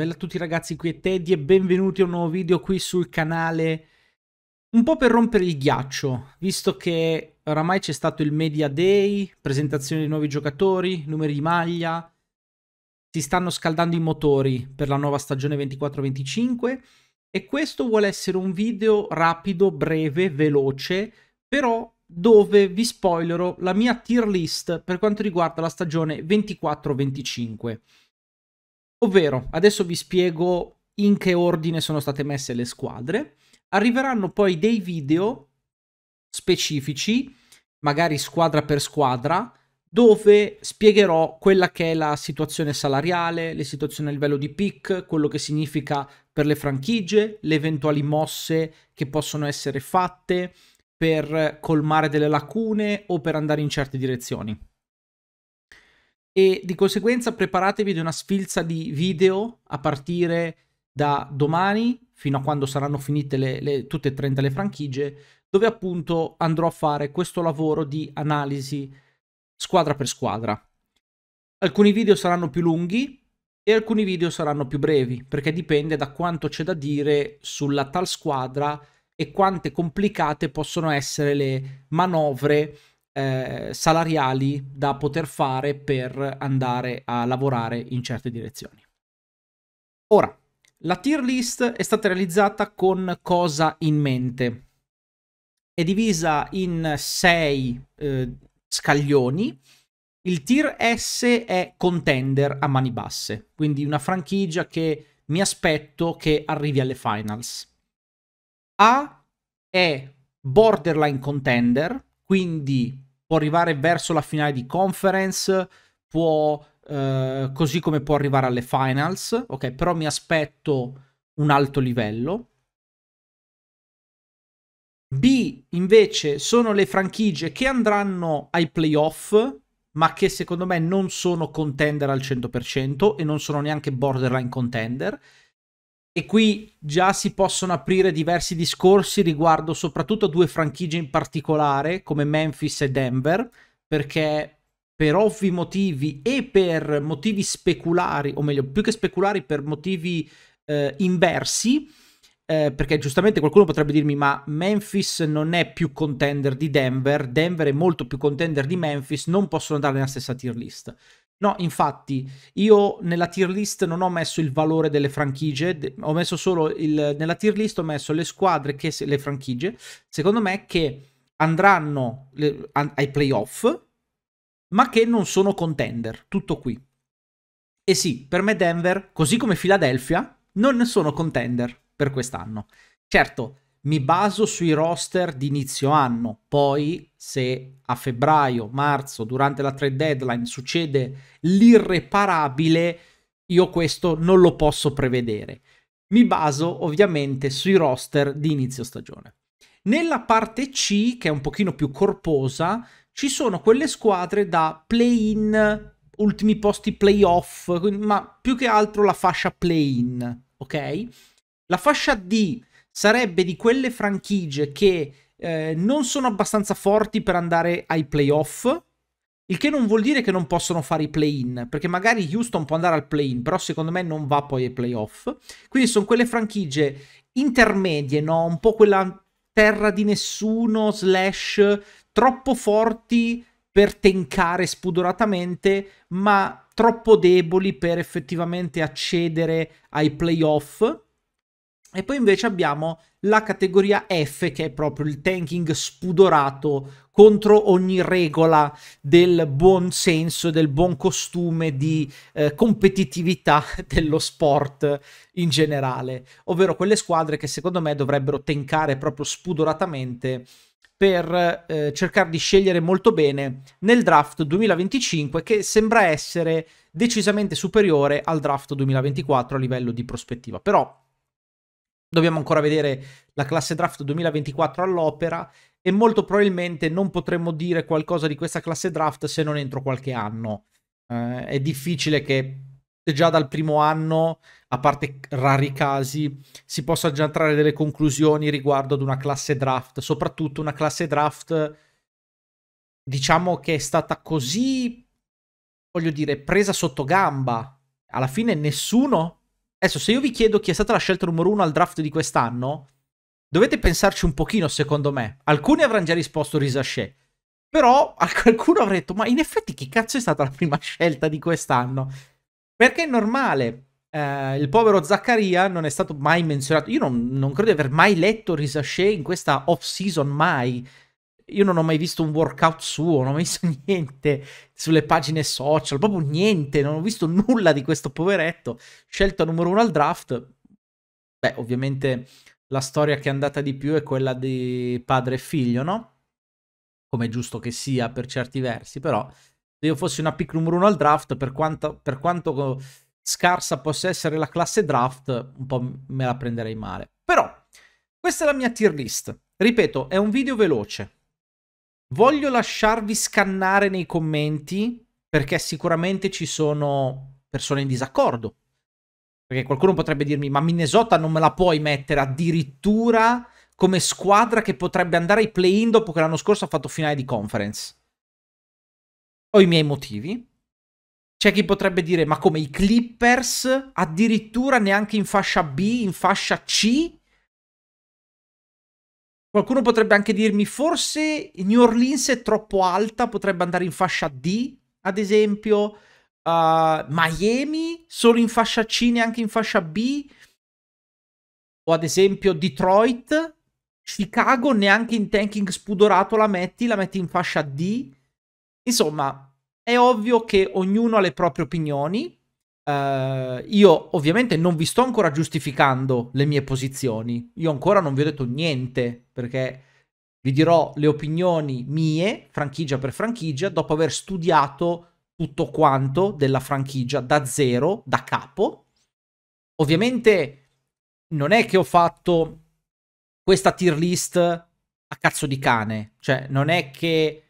Bella a tutti ragazzi, qui è Teddy e benvenuti a un nuovo video qui sul canale. Un po' per rompere il ghiaccio, visto che oramai c'è stato il Media Day, presentazione di nuovi giocatori, numeri di maglia, si stanno scaldando i motori per la nuova stagione 24-25 e questo vuole essere un video rapido, breve, veloce, però dove vi spoilerò la mia tier list per quanto riguarda la stagione 24-25. Ovvero, adesso vi spiego in che ordine sono state messe le squadre. Arriveranno poi dei video specifici, magari squadra per squadra, dove spiegherò quella che è la situazione salariale, le situazioni a livello di pick, quello che significa per le franchigie, le eventuali mosse che possono essere fatte per colmare delle lacune o per andare in certe direzioni e di conseguenza preparatevi di una sfilza di video a partire da domani fino a quando saranno finite le, le, tutte e 30 le franchigie, dove appunto andrò a fare questo lavoro di analisi squadra per squadra. Alcuni video saranno più lunghi e alcuni video saranno più brevi, perché dipende da quanto c'è da dire sulla tal squadra e quante complicate possono essere le manovre eh, salariali da poter fare per andare a lavorare in certe direzioni. Ora, la tier list è stata realizzata con cosa in mente? È divisa in sei eh, scaglioni. Il tier S è contender a mani basse, quindi una franchigia che mi aspetto che arrivi alle finals. A è borderline contender, quindi può arrivare verso la finale di conference, può, eh, così come può arrivare alle finals, ok, però mi aspetto un alto livello. B invece sono le franchigie che andranno ai playoff, ma che secondo me non sono contender al 100% e non sono neanche borderline contender. E qui già si possono aprire diversi discorsi riguardo soprattutto a due franchigie in particolare, come Memphis e Denver, perché per ovvi motivi e per motivi speculari, o meglio, più che speculari, per motivi eh, inversi, eh, perché giustamente qualcuno potrebbe dirmi ma Memphis non è più contender di Denver, Denver è molto più contender di Memphis, non possono andare nella stessa tier list. No, infatti, io nella tier list non ho messo il valore delle franchigie, ho messo solo il, nella tier list ho messo le squadre che le franchigie, secondo me che andranno le, an, ai playoff, ma che non sono contender, tutto qui. E sì, per me Denver, così come Philadelphia, non sono contender per quest'anno. Certo, mi baso sui roster di inizio anno, poi se a febbraio, marzo, durante la trade deadline succede l'irreparabile, io questo non lo posso prevedere. Mi baso ovviamente sui roster di inizio stagione. Nella parte C, che è un pochino più corposa, ci sono quelle squadre da play-in, ultimi posti play-off, ma più che altro la fascia play-in, ok? La fascia D sarebbe di quelle franchigie che eh, non sono abbastanza forti per andare ai playoff, il che non vuol dire che non possono fare i play-in, perché magari Houston può andare al play-in, però secondo me non va poi ai playoff. Quindi sono quelle franchigie intermedie, no? Un po' quella terra di nessuno, slash, troppo forti per tencare spudoratamente, ma troppo deboli per effettivamente accedere ai playoff e poi invece abbiamo la categoria F, che è proprio il tanking spudorato contro ogni regola del buon senso, del buon costume di eh, competitività dello sport in generale. Ovvero quelle squadre che secondo me dovrebbero tankare proprio spudoratamente per eh, cercare di scegliere molto bene nel draft 2025 che sembra essere decisamente superiore al draft 2024 a livello di prospettiva. Però Dobbiamo ancora vedere la classe draft 2024 all'opera e molto probabilmente non potremmo dire qualcosa di questa classe draft se non entro qualche anno. Eh, è difficile che già dal primo anno, a parte rari casi, si possa già trarre delle conclusioni riguardo ad una classe draft, soprattutto una classe draft diciamo che è stata così, voglio dire, presa sotto gamba. Alla fine nessuno Adesso, se io vi chiedo chi è stata la scelta numero uno al draft di quest'anno, dovete pensarci un pochino, secondo me. Alcuni avranno già risposto Risascè, però qualcuno avrà detto, ma in effetti chi cazzo è stata la prima scelta di quest'anno? Perché è normale, eh, il povero Zaccaria non è stato mai menzionato. Io non, non credo di aver mai letto Risascè in questa off-season, mai io non ho mai visto un workout suo, non ho mai visto niente sulle pagine social, proprio niente, non ho visto nulla di questo poveretto. Scelta numero uno al draft, beh, ovviamente la storia che è andata di più è quella di padre e figlio, no? Come è giusto che sia per certi versi, però se io fossi una pick numero uno al draft, per quanto, per quanto scarsa possa essere la classe draft, un po' me la prenderei male. Però, questa è la mia tier list. Ripeto, è un video veloce, Voglio lasciarvi scannare nei commenti perché sicuramente ci sono persone in disaccordo. Perché qualcuno potrebbe dirmi, ma Minnesota non me la puoi mettere addirittura come squadra che potrebbe andare ai play-in dopo che l'anno scorso ha fatto finale di conference. Ho i miei motivi. C'è chi potrebbe dire, ma come i Clippers addirittura neanche in fascia B, in fascia C, Qualcuno potrebbe anche dirmi, forse New Orleans è troppo alta, potrebbe andare in fascia D, ad esempio. Uh, Miami solo in fascia C, neanche in fascia B. O ad esempio Detroit. Chicago neanche in tanking spudorato la metti, la metti in fascia D. Insomma, è ovvio che ognuno ha le proprie opinioni. Eh, io ovviamente non vi sto ancora giustificando le mie posizioni, io ancora non vi ho detto niente perché vi dirò le opinioni mie, franchigia per franchigia, dopo aver studiato tutto quanto della franchigia da zero, da capo. Ovviamente non è che ho fatto questa tier list a cazzo di cane, cioè non è che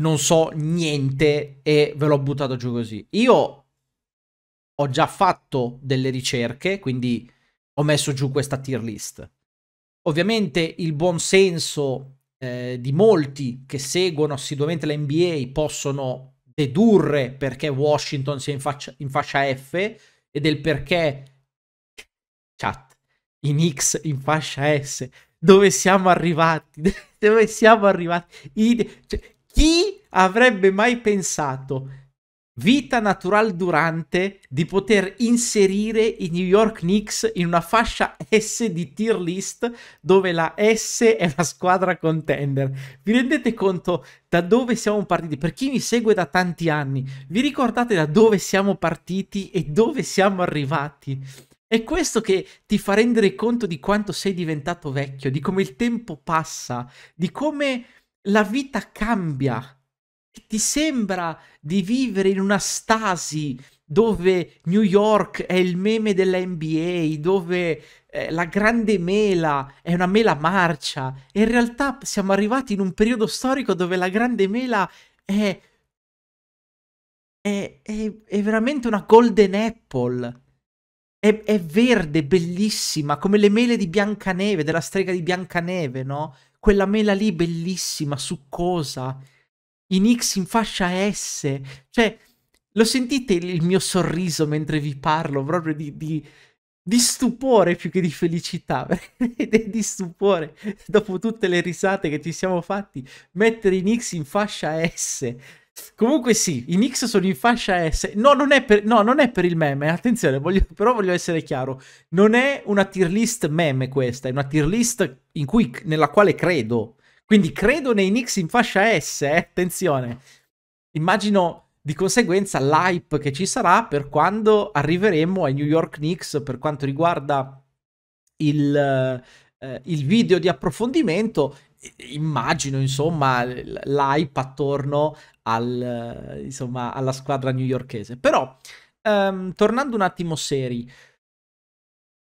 non so niente e ve l'ho buttato giù così. Io ho già fatto delle ricerche, quindi ho messo giù questa tier list. Ovviamente il buon senso eh, di molti che seguono assiduamente la NBA possono dedurre perché Washington sia in fascia, in fascia F e del perché chat in X in fascia S dove siamo arrivati dove siamo arrivati in... cioè, chi avrebbe mai pensato vita natural durante di poter inserire i New York Knicks in una fascia S di tier list dove la S è la squadra contender. Vi rendete conto da dove siamo partiti? Per chi mi segue da tanti anni, vi ricordate da dove siamo partiti e dove siamo arrivati? È questo che ti fa rendere conto di quanto sei diventato vecchio, di come il tempo passa, di come la vita cambia ti sembra di vivere in una stasi dove New York è il meme della NBA, dove eh, la grande mela è una mela marcia. E In realtà siamo arrivati in un periodo storico dove la grande mela è, è, è, è veramente una golden apple. È, è verde, bellissima, come le mele di Biancaneve, della strega di Biancaneve, no? Quella mela lì bellissima, succosa in X in fascia S. Cioè, lo sentite il mio sorriso mentre vi parlo, proprio di, di, di stupore più che di felicità, ed è di stupore, dopo tutte le risate che ci siamo fatti, mettere in X in fascia S. Comunque sì, i Knicks sono in fascia S. No non, per, no, non è per, il meme, attenzione, voglio, però voglio essere chiaro. Non è una tier list meme questa, è una tier list cui, nella quale credo. Quindi credo nei Knicks in fascia S, eh? attenzione. Immagino di conseguenza l'hype che ci sarà per quando arriveremo ai New York Knicks per quanto riguarda il, eh, eh il video di approfondimento. Immagino insomma l'hype attorno al, insomma, alla squadra newyorchese. Però ehm, tornando un attimo seri,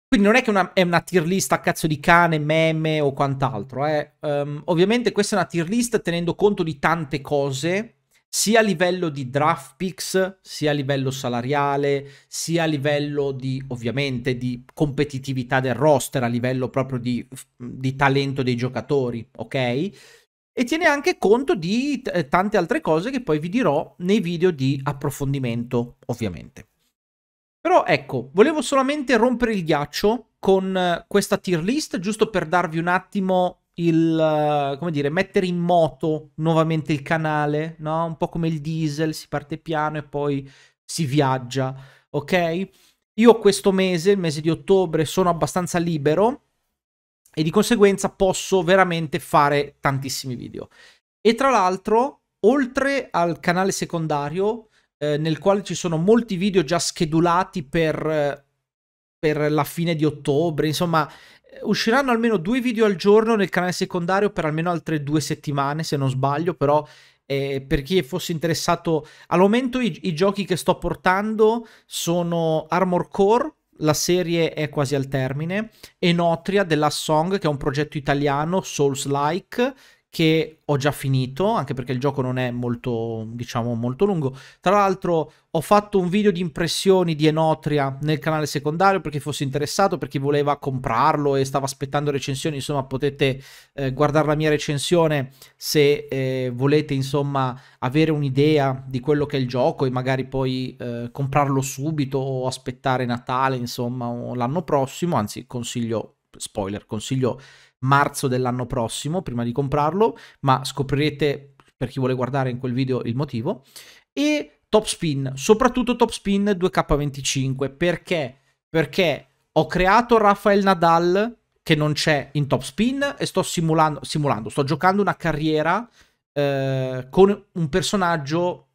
quindi non è che una, è una tier list a cazzo di cane, meme o quant'altro. Eh. Um, ovviamente questa è una tier list tenendo conto di tante cose, sia a livello di draft picks, sia a livello salariale, sia a livello di, ovviamente, di competitività del roster, a livello proprio di, di talento dei giocatori, ok? E tiene anche conto di tante altre cose che poi vi dirò nei video di approfondimento, ovviamente. Però ecco, volevo solamente rompere il ghiaccio con eh, questa tier list, giusto per darvi un attimo il, eh, come dire, mettere in moto nuovamente il canale, no? Un po' come il diesel, si parte piano e poi si viaggia, ok? Io questo mese, il mese di ottobre, sono abbastanza libero e di conseguenza posso veramente fare tantissimi video. E tra l'altro, oltre al canale secondario, eh, nel quale ci sono molti video già schedulati per, eh, per la fine di ottobre, insomma eh, usciranno almeno due video al giorno nel canale secondario per almeno altre due settimane se non sbaglio, però eh, per chi fosse interessato, al momento i, i, giochi che sto portando sono Armor Core, la serie è quasi al termine, e Notria della Song, che è un progetto italiano, Souls-like, che ho già finito, anche perché il gioco non è molto, diciamo, molto lungo. Tra l'altro ho fatto un video di impressioni di Enotria nel canale secondario per chi fosse interessato, per chi voleva comprarlo e stava aspettando recensioni, insomma potete eh, guardare la mia recensione se eh, volete, insomma, avere un'idea di quello che è il gioco e magari poi eh, comprarlo subito o aspettare Natale, insomma, l'anno prossimo, anzi consiglio spoiler, consiglio marzo dell'anno prossimo, prima di comprarlo, ma scoprirete per chi vuole guardare in quel video il motivo. E Top Spin, soprattutto Top Spin 2K25, perché? Perché ho creato Rafael Nadal che non c'è in Top Spin e sto simulando, simulando sto giocando una carriera eh, con un personaggio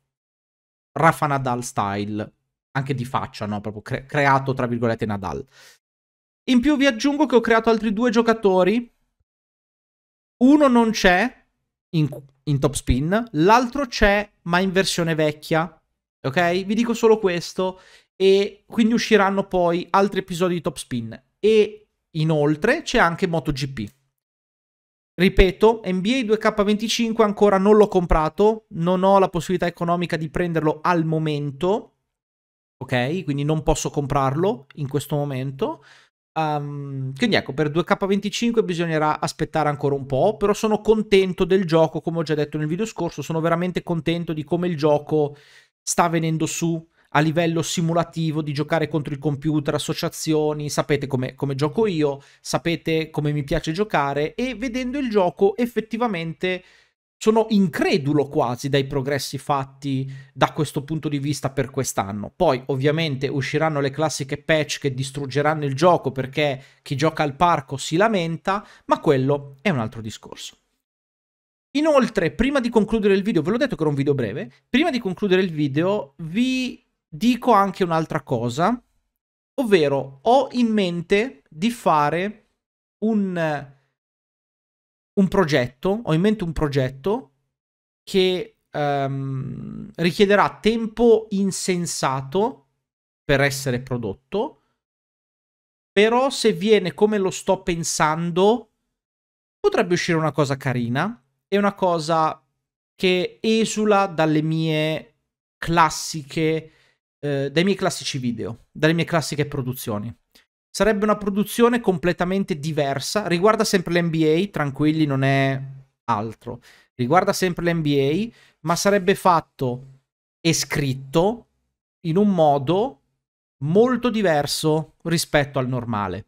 Rafa Nadal style, anche di faccia, no? Proprio cre creato tra virgolette Nadal. In più vi aggiungo che ho creato altri due giocatori. Uno non c'è in, in top spin, l'altro c'è ma in versione vecchia. Ok? Vi dico solo questo e quindi usciranno poi altri episodi di top spin. E inoltre c'è anche MotoGP. Ripeto, NBA 2K25 ancora non l'ho comprato, non ho la possibilità economica di prenderlo al momento, ok? Quindi non posso comprarlo in questo momento, Um, quindi ecco, per 2K25 bisognerà aspettare ancora un po', però sono contento del gioco, come ho già detto nel video scorso, sono veramente contento di come il gioco sta venendo su a livello simulativo, di giocare contro il computer, associazioni, sapete come, come gioco io, sapete come mi piace giocare e vedendo il gioco effettivamente sono incredulo quasi dai progressi fatti da questo punto di vista per quest'anno. Poi ovviamente usciranno le classiche patch che distruggeranno il gioco perché chi gioca al parco si lamenta, ma quello è un altro discorso. Inoltre, prima di concludere il video, ve l'ho detto che era un video breve, prima di concludere il video vi dico anche un'altra cosa, ovvero ho in mente di fare un un progetto, ho in mente un progetto che um, richiederà tempo insensato per essere prodotto, però se viene come lo sto pensando potrebbe uscire una cosa carina e una cosa che esula dalle mie classiche, eh, dai miei classici video, dalle mie classiche produzioni. Sarebbe una produzione completamente diversa, riguarda sempre l'NBA, tranquilli, non è altro. Riguarda sempre l'NBA, ma sarebbe fatto e scritto in un modo molto diverso rispetto al normale.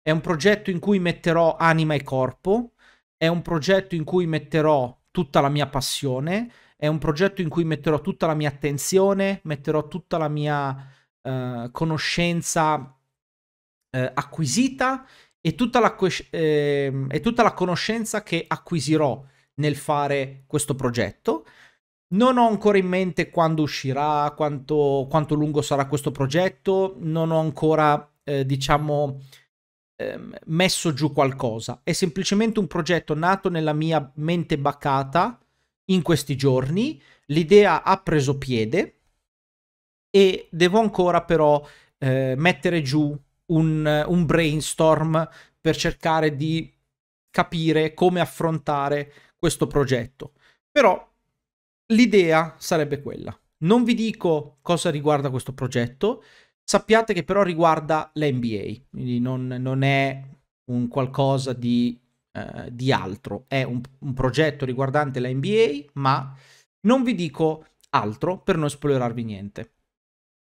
È un progetto in cui metterò anima e corpo, è un progetto in cui metterò tutta la mia passione, è un progetto in cui metterò tutta la mia attenzione, metterò tutta la mia eh, conoscenza eh, acquisita e tutta, la, eh, e tutta la conoscenza che acquisirò nel fare questo progetto. Non ho ancora in mente quando uscirà, quanto, quanto lungo sarà questo progetto, non ho ancora, eh, diciamo, ehm, messo giù qualcosa. È semplicemente un progetto nato nella mia mente baccata in questi giorni. L'idea ha preso piede e devo ancora però eh, mettere giù un, un brainstorm per cercare di capire come affrontare questo progetto. Però l'idea sarebbe quella. Non vi dico cosa riguarda questo progetto, sappiate che però riguarda l'NBA, quindi non, non, è un qualcosa di, eh, di altro, è un, un, progetto riguardante la NBA, ma non vi dico altro per non spoilerarvi niente.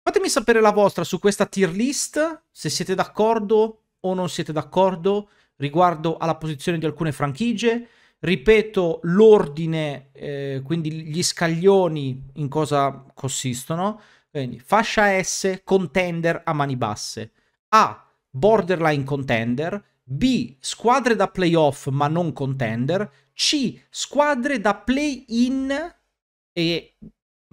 Fatemi sapere la vostra su questa tier list, se siete d'accordo o non siete d'accordo riguardo alla posizione di alcune franchigie. Ripeto l'ordine, eh, quindi gli scaglioni in cosa consistono. Quindi fascia S, contender a mani basse. A, borderline contender. B, squadre da playoff ma non contender. C, squadre da play-in e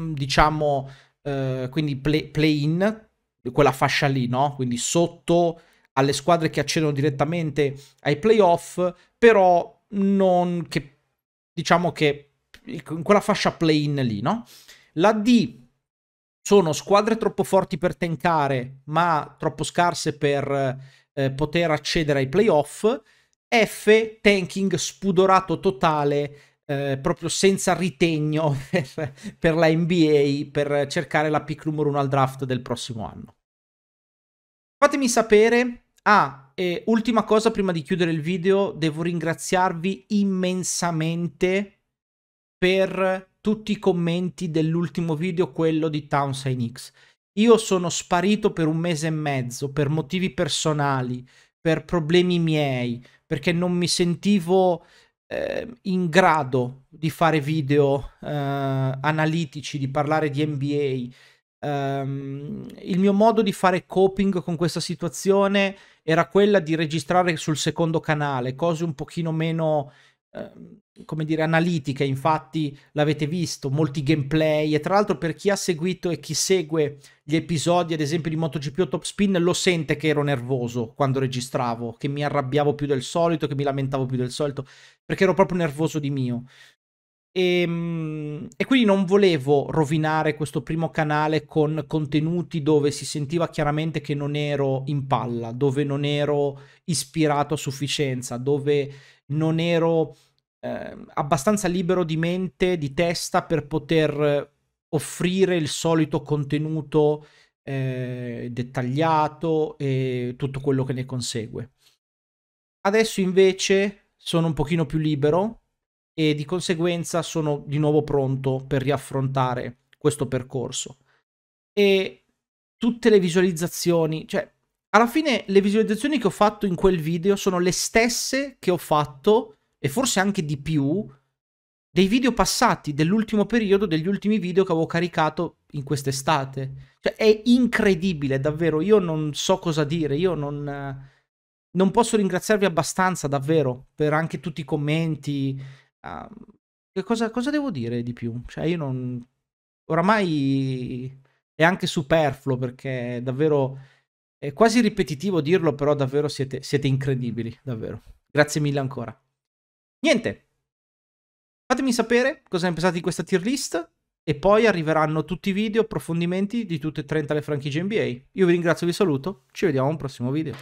mm, diciamo eh, quindi play, play, in, quella fascia lì, no? Quindi sotto alle squadre che accedono direttamente ai playoff, però non che, diciamo che in quella fascia play in lì, no? La D sono squadre troppo forti per tankare, ma troppo scarse per eh, poter accedere ai playoff. F, tanking spudorato totale eh, proprio senza ritegno per, per, la NBA per cercare la pick numero uno al draft del prossimo anno. Fatemi sapere. Ah, e ultima cosa prima di chiudere il video, devo ringraziarvi immensamente per tutti i commenti dell'ultimo video, quello di Townsend X. Io sono sparito per un mese e mezzo per motivi personali, per problemi miei, perché non mi sentivo eh, in grado di fare video eh, analitici, di parlare di NBA, Um, ehm, il mio modo di fare coping con questa situazione era quella di registrare sul secondo canale, cose un pochino meno Ehm, come dire, analitica, infatti l'avete visto, molti gameplay e tra l'altro per chi ha seguito e chi segue gli episodi ad esempio di MotoGP o Top Spin lo sente che ero nervoso quando registravo, che mi arrabbiavo più del solito, che mi lamentavo più del solito, perché ero proprio nervoso di mio. E, ehm, e quindi non volevo rovinare questo primo canale con contenuti dove si sentiva chiaramente che non ero in palla, dove non ero ispirato a sufficienza, dove non ero eh, abbastanza libero di mente, di testa per poter offrire il solito contenuto eh, dettagliato e tutto quello che ne consegue. Adesso invece sono un pochino più libero e di conseguenza sono di nuovo pronto per riaffrontare questo percorso. E tutte le visualizzazioni, cioè alla fine le visualizzazioni che ho fatto in quel video sono le stesse che ho fatto, e forse anche di più, dei video passati dell'ultimo periodo, degli ultimi video che avevo caricato in quest'estate. Cioè, è incredibile, davvero. Io non so cosa dire, io non, non posso ringraziarvi abbastanza, davvero, per anche tutti i commenti. Uh, cosa, cosa, devo dire di più? Cioè, io non. Oramai è anche superfluo perché davvero è quasi ripetitivo dirlo, però davvero siete, siete incredibili, davvero. Grazie mille ancora. Niente. Fatemi sapere cosa ne pensate di questa tier list e poi arriveranno tutti i video, approfondimenti di tutte e 30 le franchigie NBA. Io vi ringrazio, vi saluto, ci vediamo a un prossimo video.